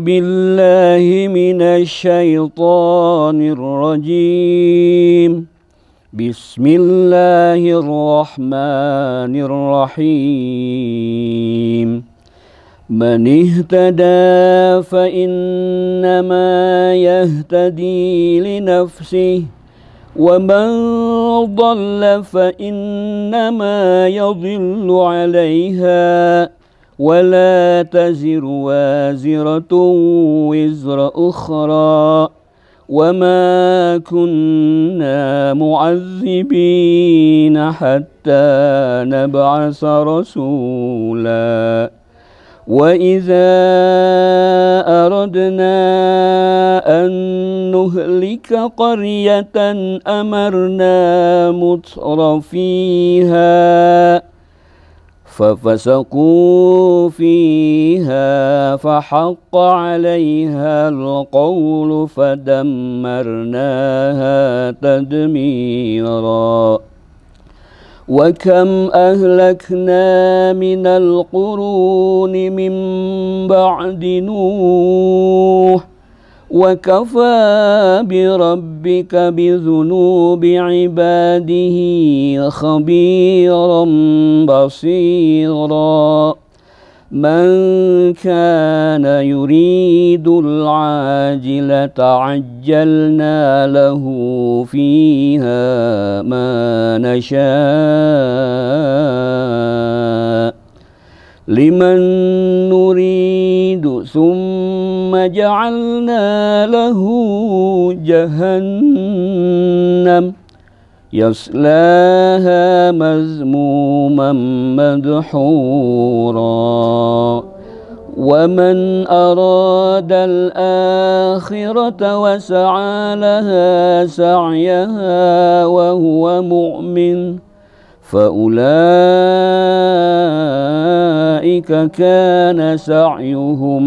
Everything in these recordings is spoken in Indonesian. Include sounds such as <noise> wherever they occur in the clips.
بالله من الشيطان الرجيم بسم الله الرحمن الرحيم من اهتدى فإنما يهتدي لنفسه ومن ضل فإنما يضل عليها ولا تزر وازرة وزر أخرى وما كنا معذبين حتى نبعث رسولا وإذا أردنا أن نهلك قرية أمرنا متر فيها ففسقوا فيها فحق عليها القول فدمرناها تدميرا وكم أهلكنا من القرون من بعد نوح وكفى بربك بذنوب عباده خبيرا بصيرا من كان يريد العاجلة عجلنا له فيها ما نشاء لمن نريد ثم جعلنا له جهنم يصلاها مذموما مدحورا ومن أراد الآخرة وسعى لها سعيها وهو مؤمن فأولئك كان سعيهم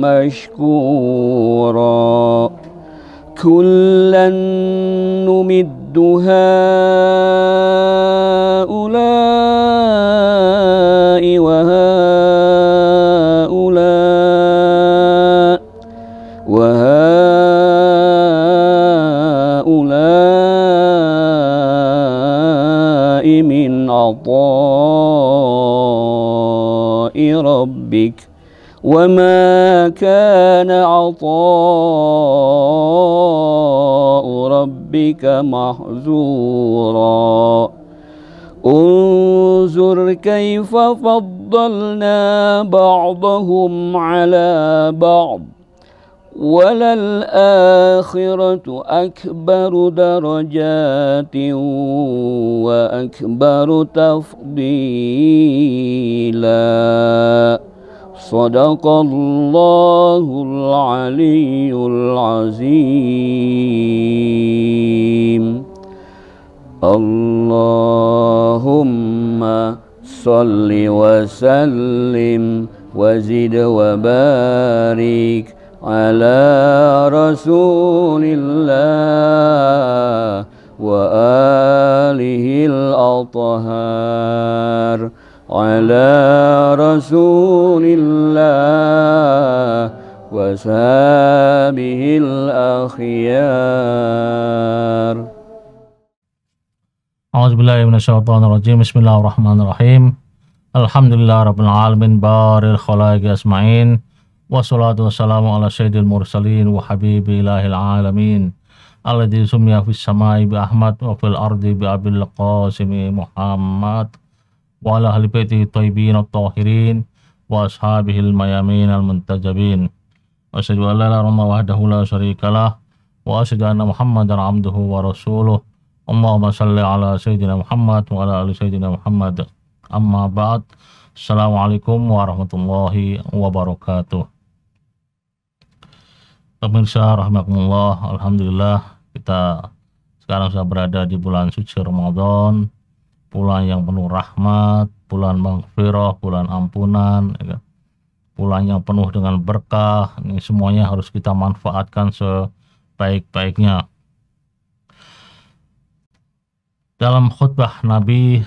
مشكورا كلا نمد هؤلاء وهؤلاء ذلك وما كان عطاء ربك محزورا انظر كيف فضلنا بعضهم على بعض وللآخرة أكبر درجات وأكبر تفضيلاً صدق الله العلي العظيم اللهم صل وسلم وزد وبارك على رسول الله وآله الأطهار على رسول الله وسابه الأخيار أعوذ بالله من الشيطان الرجيم بسم الله الرحمن الرحيم الحمد لله رب العالمين بار الخلائق أجمعين والصلاة والسلام على سيد المرسلين وحبيب إله العالمين الذي سمي في السماء بأحمد وفي الأرض بأبي القاسم محمد wala ala ahli baitihi tayyibin at-tahirin wa ashabihil mayamin al-muntajabin wa asyhadu an la ilaha illallah wahdahu la syarikalah wa asyhadu anna muhammadan abduhu wa rasuluh Allahumma salli ala sayyidina Muhammad wa ala ali sayyidina Muhammad amma ba'd warahmatullahi wabarakatuh Pemirsa rahmatullah Alhamdulillah kita sekarang sudah berada di bulan suci Ramadan bulan yang penuh rahmat, bulan maghfirah, bulan ampunan, ya bulan kan? yang penuh dengan berkah. Ini semuanya harus kita manfaatkan sebaik-baiknya. Dalam khutbah Nabi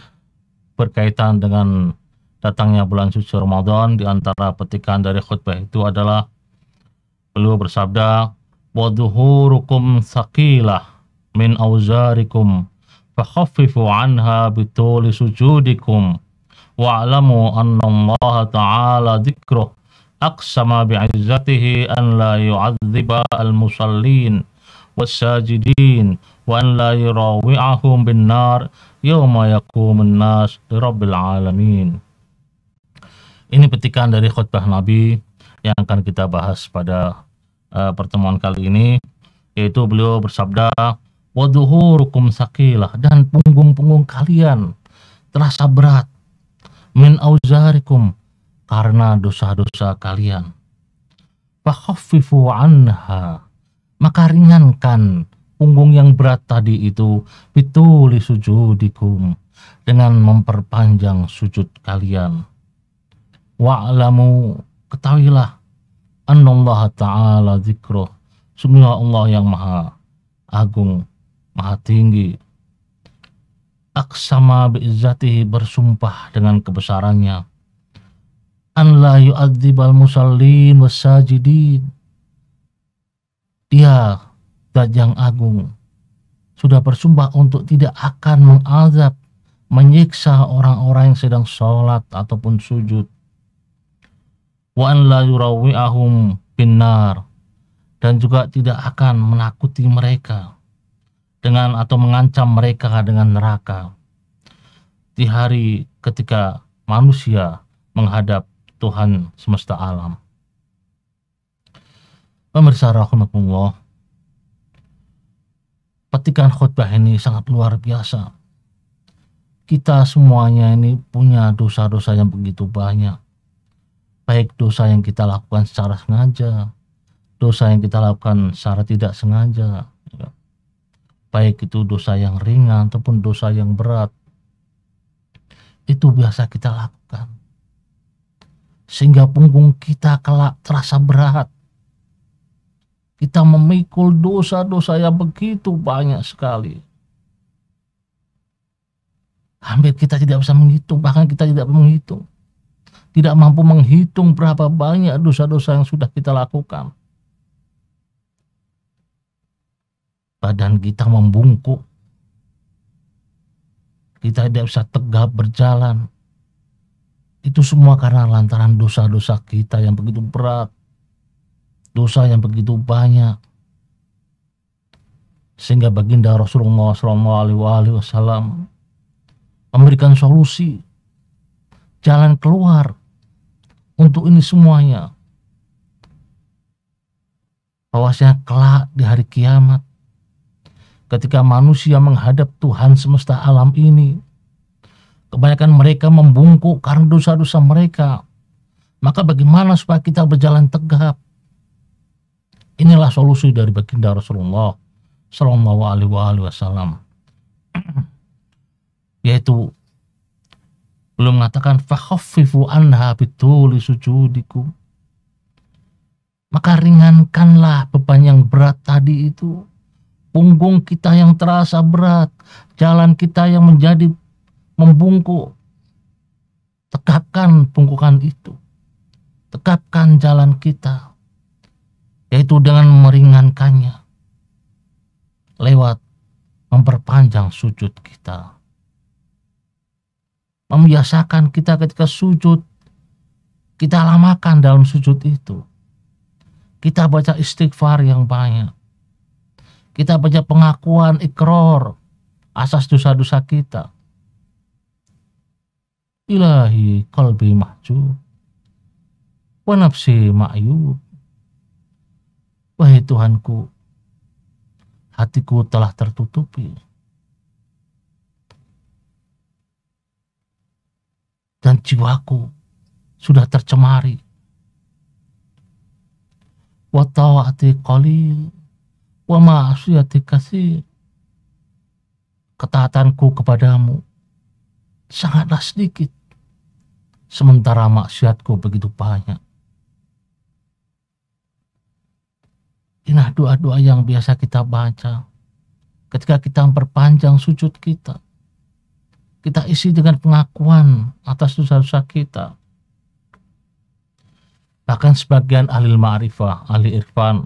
berkaitan dengan datangnya bulan suci Ramadan, di antara petikan dari khutbah itu adalah beliau bersabda, "Wadhuhurukum saqilah min auzarikum fakhaffifu anha bituli sujudikum wa'lamu anna Allah ta'ala dzikruh aqsama bi'izzatihi an la yu'adziba al-musallin was-sajidin wa an la yurawi'ahum bin nar yawma yaqumun nas li rabbil alamin ini petikan dari khutbah Nabi yang akan kita bahas pada uh, pertemuan kali ini yaitu beliau bersabda Waduhurukum sakilah dan punggung-punggung kalian terasa berat min auzarikum karena dosa-dosa kalian. Fakhaffifu anha maka ringankan punggung yang berat tadi itu pituli sujudikum dengan memperpanjang sujud kalian wa'lamu ketahuilah anallah ta'ala zikruh semua Allah yang maha agung maha tinggi. Aksama bi'izzatihi bersumpah dengan kebesarannya. An la yu'adzibal musallin wasajidin. Dia, zat agung, sudah bersumpah untuk tidak akan mengazab, menyiksa orang-orang yang sedang sholat ataupun sujud. Wa an la yurawi'ahum binar. Dan juga tidak akan menakuti mereka dengan atau mengancam mereka dengan neraka. Di hari ketika manusia menghadap Tuhan semesta alam. Pemirsa rahimakumullah. Petikan khutbah ini sangat luar biasa. Kita semuanya ini punya dosa-dosa yang begitu banyak. Baik dosa yang kita lakukan secara sengaja, dosa yang kita lakukan secara tidak sengaja, baik itu dosa yang ringan ataupun dosa yang berat itu biasa kita lakukan sehingga punggung kita kelak terasa berat kita memikul dosa-dosa yang begitu banyak sekali hampir kita tidak bisa menghitung bahkan kita tidak menghitung tidak mampu menghitung berapa banyak dosa-dosa yang sudah kita lakukan badan kita membungkuk. Kita tidak bisa tegap berjalan. Itu semua karena lantaran dosa-dosa kita yang begitu berat. Dosa yang begitu banyak. Sehingga baginda Rasulullah SAW memberikan solusi. Jalan keluar untuk ini semuanya. Bahwasanya kelak di hari kiamat ketika manusia menghadap Tuhan semesta alam ini. Kebanyakan mereka membungkuk karena dosa-dosa mereka. Maka bagaimana supaya kita berjalan tegap? Inilah solusi dari baginda Rasulullah Shallallahu Alaihi Wasallam, <clears throat> yaitu belum mengatakan fakhfifu anha bituli sujudiku maka ringankanlah beban yang berat tadi itu punggung kita yang terasa berat, jalan kita yang menjadi membungkuk. Tegakkan pungkukan itu. Tegakkan jalan kita, yaitu dengan meringankannya lewat memperpanjang sujud kita. Membiasakan kita ketika sujud, kita lamakan dalam sujud itu. Kita baca istighfar yang banyak. Kita baca pengakuan ikrar asas dosa-dosa kita. Ilahi kalbi mahjub wa nafsi ma'yub. Wahai Tuhanku, hatiku telah tertutupi. Dan jiwaku sudah tercemari. Wa qalil wa dikasih ketaatanku kepadamu sangatlah sedikit sementara maksiatku begitu banyak inilah doa-doa yang biasa kita baca ketika kita memperpanjang sujud kita kita isi dengan pengakuan atas dosa-dosa kita bahkan sebagian ahli ma'rifah, ahli irfan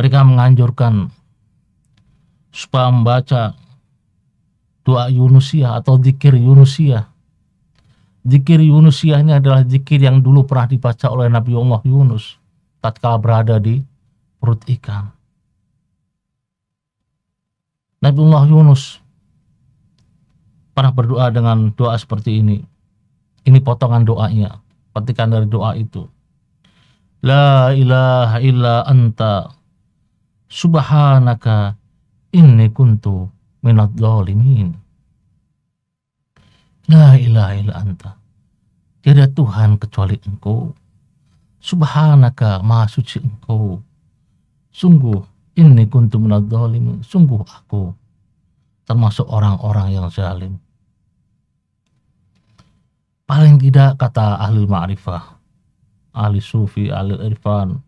mereka menganjurkan supaya membaca doa Yunusia atau zikir Yunusia. Zikir Yunusia ini adalah zikir yang dulu pernah dibaca oleh Nabi Allah Yunus tatkala berada di perut ikan. Nabi Allah Yunus pernah berdoa dengan doa seperti ini. Ini potongan doanya, petikan dari doa itu. La ilaha illa anta Subhanaka inni kuntu minad zalimin. La ilaha illa anta. Tiada Tuhan kecuali engkau. Subhanaka maha suci engkau. Sungguh ini kuntu minad zalimin. Sungguh aku termasuk orang-orang yang zalim. Paling tidak kata ahli ma'rifah, ahli sufi, ahli irfan,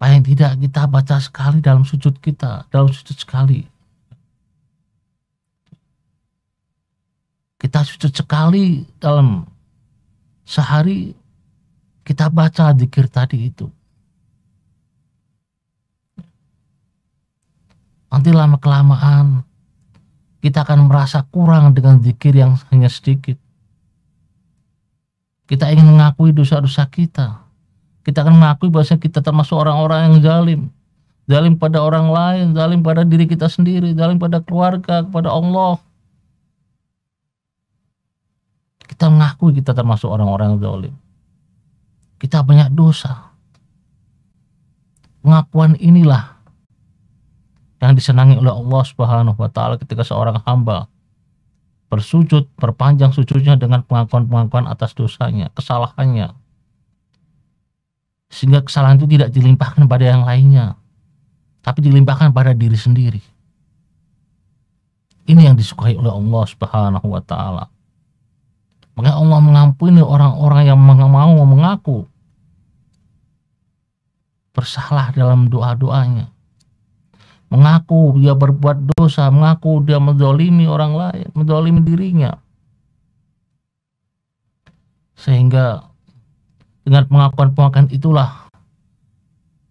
paling tidak kita baca sekali dalam sujud kita dalam sujud sekali kita sujud sekali dalam sehari kita baca dikir tadi itu nanti lama kelamaan kita akan merasa kurang dengan zikir yang hanya sedikit. Kita ingin mengakui dosa-dosa kita kita akan mengakui bahwa kita termasuk orang-orang yang zalim zalim pada orang lain zalim pada diri kita sendiri zalim pada keluarga kepada Allah kita mengakui kita termasuk orang-orang yang zalim kita banyak dosa pengakuan inilah yang disenangi oleh Allah Subhanahu wa taala ketika seorang hamba bersujud, berpanjang sujudnya dengan pengakuan-pengakuan atas dosanya, kesalahannya sehingga kesalahan itu tidak dilimpahkan pada yang lainnya tapi dilimpahkan pada diri sendiri ini yang disukai oleh Allah Subhanahu wa taala maka Allah mengampuni orang-orang yang mau mengaku bersalah dalam doa-doanya mengaku dia berbuat dosa, mengaku dia mendolimi orang lain, mendolimi dirinya. Sehingga dengan pengakuan-pengakuan itulah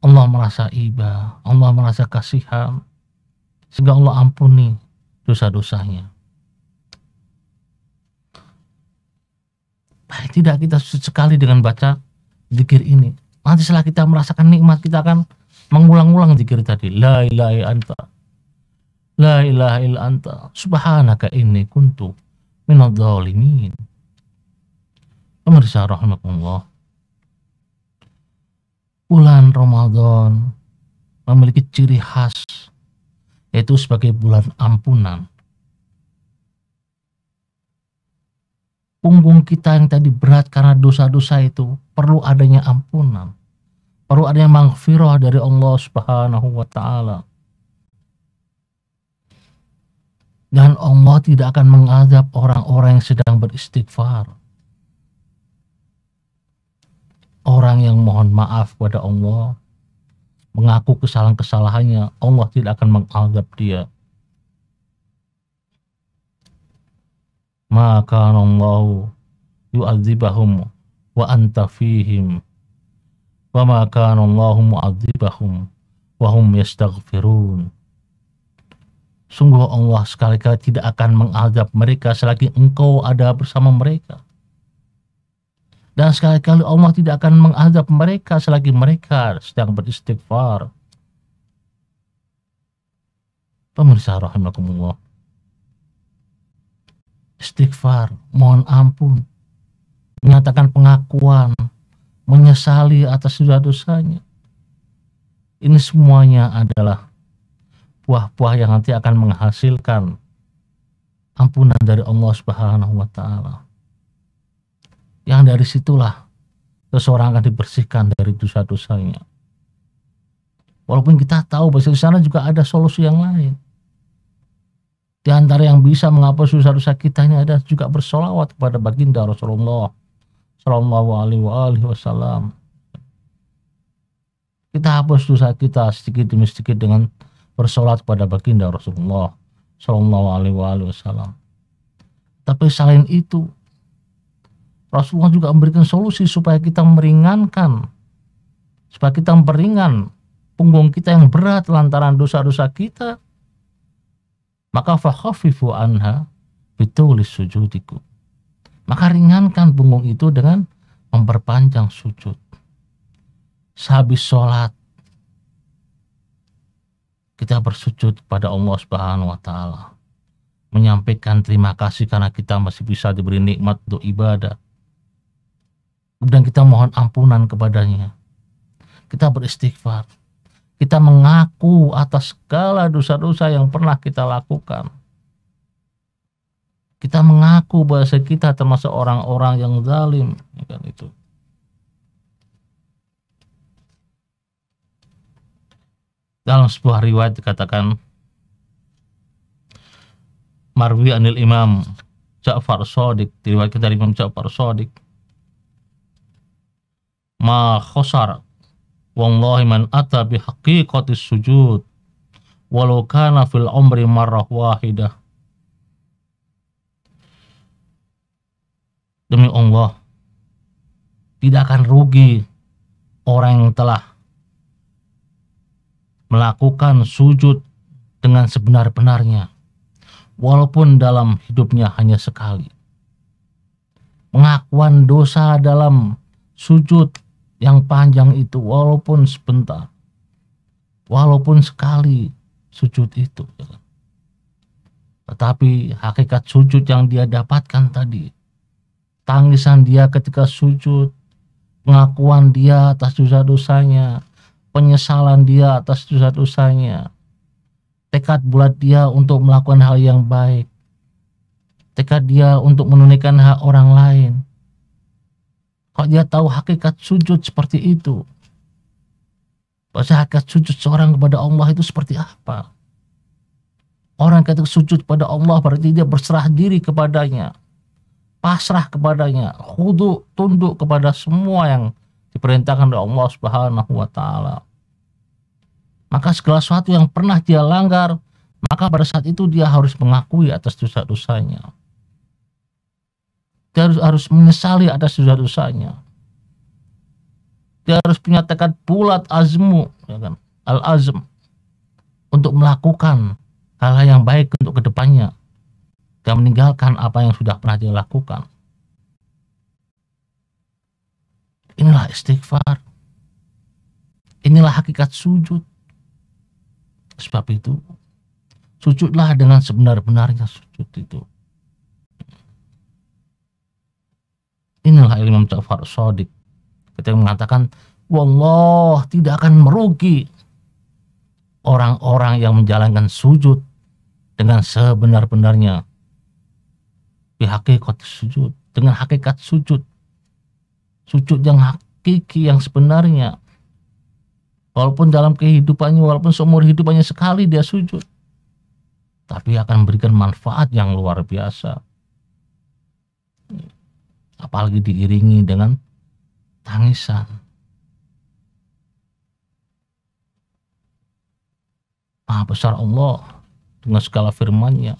Allah merasa iba, Allah merasa kasihan, sehingga Allah ampuni dosa-dosanya. Baik tidak kita sekali dengan baca zikir ini. Nanti setelah kita merasakan nikmat, kita akan mengulang-ulang zikir tadi. La ilaha illa anta. La ilaha illa anta. Subhanaka inni kuntu minadh-dhalimin. Pemirsa rahimakumullah bulan Ramadan memiliki ciri khas yaitu sebagai bulan ampunan. Punggung kita yang tadi berat karena dosa-dosa itu perlu adanya ampunan. Perlu adanya mangfirah dari Allah Subhanahu wa taala. Dan Allah tidak akan mengazab orang-orang yang sedang beristighfar orang yang mohon maaf kepada Allah, mengaku kesalahan-kesalahannya, Allah tidak akan menganggap dia. Maka Allah yu'adzibahum wa anta fihim wa ma Allah mu'adzibahum wa hum yastaghfirun. Sungguh Allah sekali-kali tidak akan menganggap mereka selagi engkau ada bersama mereka. Dan sekali-kali Allah tidak akan mengadab mereka selagi mereka sedang beristighfar. Pemirsa rahimakumullah. Istighfar, mohon ampun. Menyatakan pengakuan, menyesali atas sudah dosanya. Ini semuanya adalah buah-buah yang nanti akan menghasilkan ampunan dari Allah Subhanahu wa taala. Yang dari situlah seseorang akan dibersihkan dari dosa-dosanya. Walaupun kita tahu bahwa di sana juga ada solusi yang lain. Di antara yang bisa menghapus dosa-dosa kita ini ada juga bersolawat kepada baginda Rasulullah Shallallahu Alaihi Wasallam. Kita hapus dosa kita sedikit demi sedikit dengan bersolat kepada baginda Rasulullah Shallallahu Alaihi Wasallam. Tapi selain itu, Rasulullah juga memberikan solusi supaya kita meringankan, supaya kita meringan punggung kita yang berat lantaran dosa-dosa kita. Maka fakhafifu anha bitulis sujudiku. Maka ringankan punggung itu dengan memperpanjang sujud. Sehabis sholat, kita bersujud pada Allah Subhanahu wa Ta'ala menyampaikan terima kasih karena kita masih bisa diberi nikmat untuk ibadah dan kita mohon ampunan kepadanya. Kita beristighfar. Kita mengaku atas segala dosa-dosa yang pernah kita lakukan. Kita mengaku bahasa kita termasuk orang-orang yang zalim, ya kan itu. Dalam sebuah riwayat dikatakan Marwi anil Imam Ja'far Sodik, diriwayatkan dari Imam Ja'far Sodik, ma khosar wallahi man ata bi haqiqati sujud walau kana fil umri marrah wahidah demi Allah tidak akan rugi orang yang telah melakukan sujud dengan sebenar-benarnya walaupun dalam hidupnya hanya sekali pengakuan dosa dalam sujud yang panjang itu walaupun sebentar walaupun sekali sujud itu ya kan. tetapi hakikat sujud yang dia dapatkan tadi tangisan dia ketika sujud pengakuan dia atas dosa-dosanya penyesalan dia atas dosa-dosanya tekad bulat dia untuk melakukan hal yang baik tekad dia untuk menunaikan hak orang lain Kok dia tahu hakikat sujud seperti itu? Bahasa hakikat sujud seorang kepada Allah itu seperti apa? Orang kata sujud pada Allah berarti dia berserah diri kepadanya. Pasrah kepadanya. Khudu, tunduk kepada semua yang diperintahkan oleh Allah Subhanahu wa taala. Maka segala sesuatu yang pernah dia langgar, maka pada saat itu dia harus mengakui atas dosa-dosanya. Dia harus harus menyesali atas dosa-dosanya. Dia harus punya tekad bulat azmu, ya kan? Al azm untuk melakukan hal-hal yang baik untuk kedepannya dan meninggalkan apa yang sudah pernah dia lakukan. Inilah istighfar. Inilah hakikat sujud. Sebab itu, sujudlah dengan sebenar-benarnya sujud itu. Inilah Imam Ja'far Sodik ketika mengatakan Wallah tidak akan merugi orang-orang yang menjalankan sujud dengan sebenar-benarnya bihakikat sujud dengan hakikat sujud sujud yang hakiki yang sebenarnya walaupun dalam kehidupannya walaupun seumur hidupannya sekali dia sujud tapi akan memberikan manfaat yang luar biasa apalagi diiringi dengan tangisan. Maha besar Allah dengan segala firman-Nya.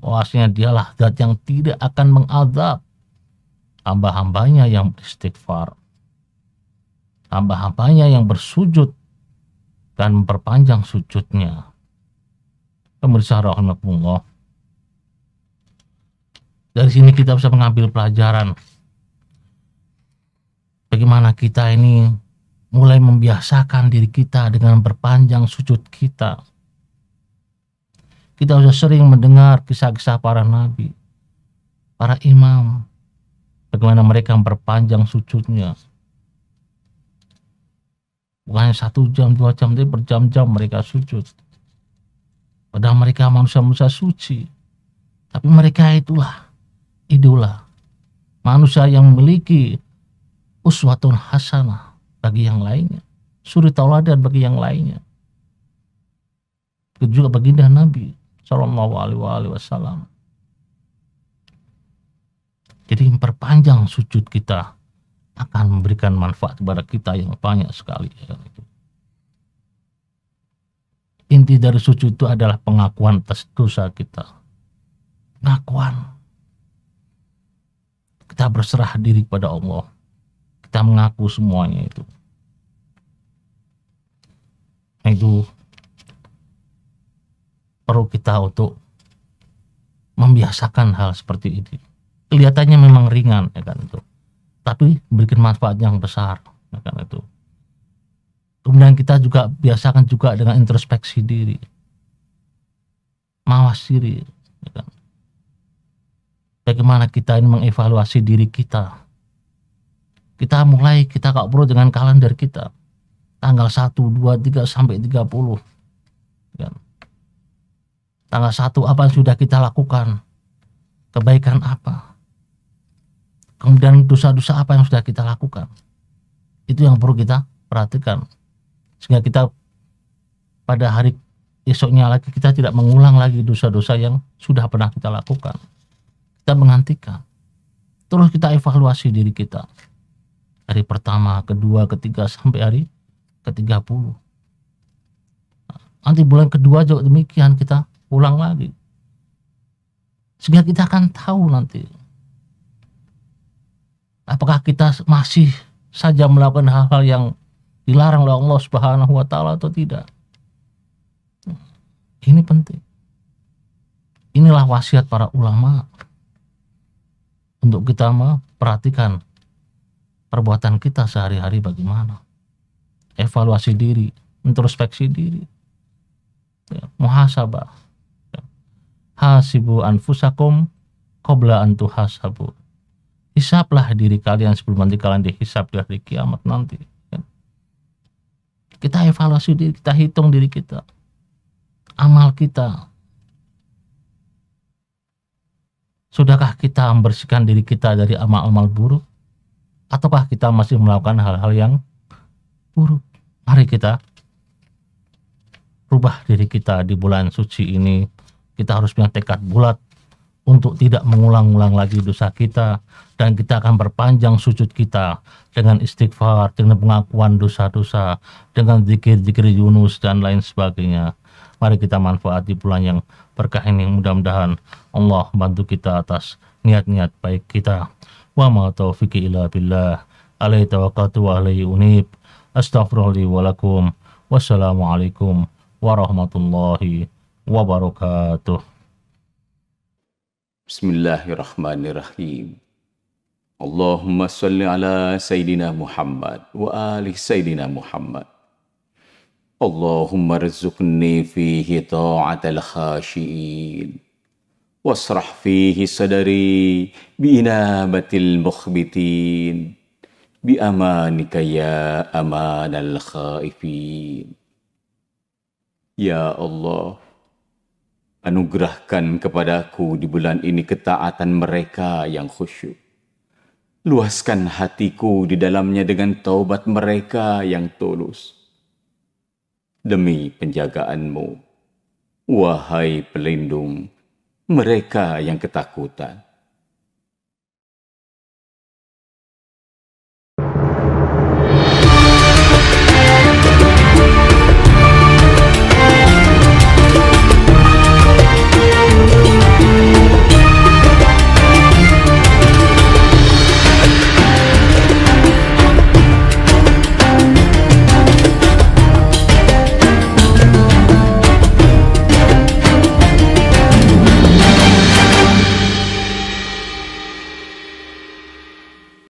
Bahwasanya dialah zat yang tidak akan mengadab hamba-hambanya yang beristighfar. Hamba-hambanya yang bersujud dan memperpanjang sujudnya. Pemirsa rahimakumullah dari sini kita bisa mengambil pelajaran bagaimana kita ini mulai membiasakan diri kita dengan berpanjang sujud kita. Kita sudah sering mendengar kisah-kisah para nabi, para imam, bagaimana mereka berpanjang sujudnya. Bukan hanya satu jam, dua jam, tapi berjam-jam mereka sujud. Padahal mereka manusia-manusia suci. Tapi mereka itulah idola. Manusia yang memiliki uswatun hasanah bagi yang lainnya. Suri tauladan bagi yang lainnya. Begitu juga baginda Nabi Shallallahu Alaihi Wasallam. Jadi memperpanjang sujud kita akan memberikan manfaat kepada kita yang banyak sekali. Inti dari sujud itu adalah pengakuan atas dosa kita. Pengakuan kita berserah diri kepada Allah. Kita mengaku semuanya itu. Nah, itu perlu kita untuk membiasakan hal seperti ini. Kelihatannya memang ringan ya kan itu. Tapi berikan manfaat yang besar ya kan itu. Kemudian kita juga biasakan juga dengan introspeksi diri. Mawas diri ya kan bagaimana kita ini mengevaluasi diri kita. Kita mulai kita gak perlu dengan kalender kita. Tanggal 1, 2, 3 sampai 30. Kan? Ya. Tanggal 1 apa yang sudah kita lakukan? Kebaikan apa? Kemudian dosa-dosa apa yang sudah kita lakukan? Itu yang perlu kita perhatikan. Sehingga kita pada hari esoknya lagi kita tidak mengulang lagi dosa-dosa yang sudah pernah kita lakukan kita menghentikan. Terus kita evaluasi diri kita. Hari pertama, kedua, ketiga, sampai hari ke-30. Nah, nanti bulan kedua juga demikian kita pulang lagi. Sehingga kita akan tahu nanti. Apakah kita masih saja melakukan hal-hal yang dilarang oleh Allah Subhanahu wa taala atau tidak. Ini penting. Inilah wasiat para ulama untuk kita memperhatikan perbuatan kita sehari-hari bagaimana. Evaluasi diri, introspeksi diri. Ya, muhasabah. Ya. Hasibu anfusakum qabla an tuhasabu Hisaplah diri kalian sebelum nanti kalian dihisap di hari kiamat nanti. Ya. Kita evaluasi diri, kita hitung diri kita. Amal kita, Sudahkah kita membersihkan diri kita dari amal-amal buruk? Ataukah kita masih melakukan hal-hal yang buruk? Mari kita rubah diri kita di bulan suci ini. Kita harus punya tekad bulat untuk tidak mengulang-ulang lagi dosa kita dan kita akan berpanjang sujud kita dengan istighfar, dengan pengakuan dosa-dosa, dengan zikir-zikir Yunus dan lain sebagainya. Mari kita manfaat di bulan yang berkah ini mudah-mudahan Allah bantu kita atas niat-niat baik kita wa ma taufiqi illa billah alaihi tawakkaltu wa alaihi unib astaghfirullahi wa lakum wassalamualaikum warahmatullahi wabarakatuh Bismillahirrahmanirrahim Allahumma salli ala Sayyidina Muhammad wa ali Sayyidina Muhammad اللهم ارزقني فيه طاعة الخاشئين واسرح فيه صدري بإنابة المخبتين بأمانك يا أمان الخائفين Ya Allah, anugerahkan kepadaku di bulan ini ketaatan mereka yang khusyuk. Luaskan hatiku di dalamnya dengan taubat mereka yang tulus demi penjagaanmu. Wahai pelindung mereka yang ketakutan.